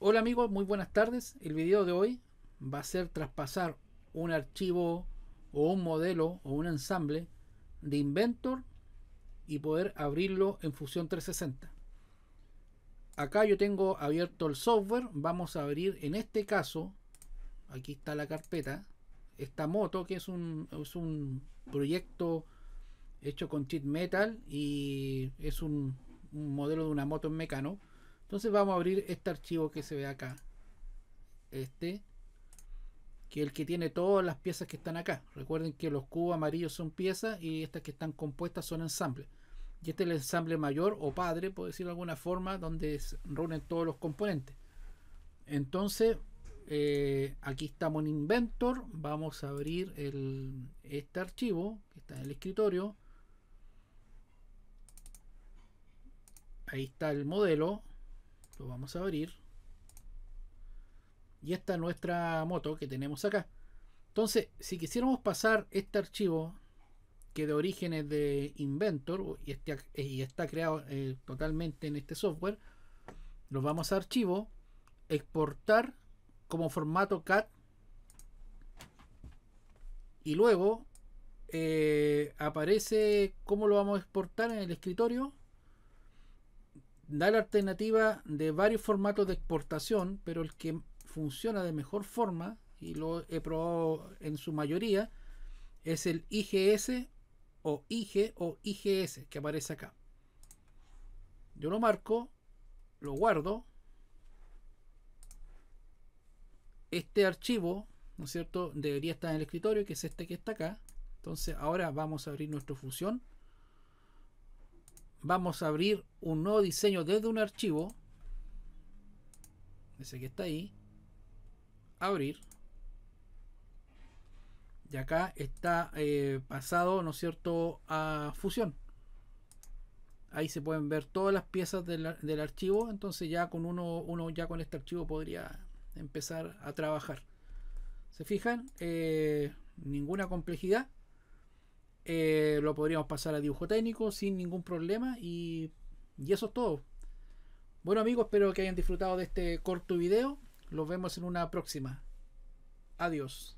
Hola amigos, muy buenas tardes. El video de hoy va a ser traspasar un archivo o un modelo o un ensamble de Inventor y poder abrirlo en Fusion 360. Acá yo tengo abierto el software, vamos a abrir en este caso, aquí está la carpeta, esta moto que es un, proyecto hecho con cheat metal y es un modelo de una moto en mecano entonces vamos a abrir este archivo que se ve acá. Este. Que es el que tiene todas las piezas que están acá. Recuerden que los cubos amarillos son piezas y estas que están compuestas son ensambles. Y este es el ensamble mayor o padre, por decirlo de alguna forma, donde se reúnen todos los componentes. Entonces, eh, aquí estamos en Inventor. Vamos a abrir este archivo que está en el escritorio. Ahí está el modelo. Lo vamos a abrir. Y esta es nuestra moto que tenemos acá. Entonces, si quisiéramos pasar este archivo que de origen es de Inventor y, este, eh, y está creado eh, totalmente en este software, lo vamos a archivo, exportar como formato CAT y luego eh, aparece cómo lo vamos a exportar en el escritorio da la alternativa de varios formatos de exportación, pero el que funciona de mejor forma, y lo he probado en su mayoría, es el IGS o IG o IGS que aparece acá. Yo lo marco, lo guardo. Este archivo, ¿no es cierto?, debería estar en el escritorio, que es este que está acá. Entonces ahora vamos a abrir nuestra función vamos a abrir un nuevo diseño desde un archivo ese que está ahí abrir y acá está eh, pasado no es cierto a fusión ahí se pueden ver todas las piezas del, archivo entonces ya con uno, uno ya con este archivo podría empezar a trabajar se fijan eh, ninguna complejidad eh, lo podríamos pasar a dibujo técnico sin ningún problema. Y, y eso es todo. Bueno amigos, espero que hayan disfrutado de este corto video. Los vemos en una próxima. Adiós.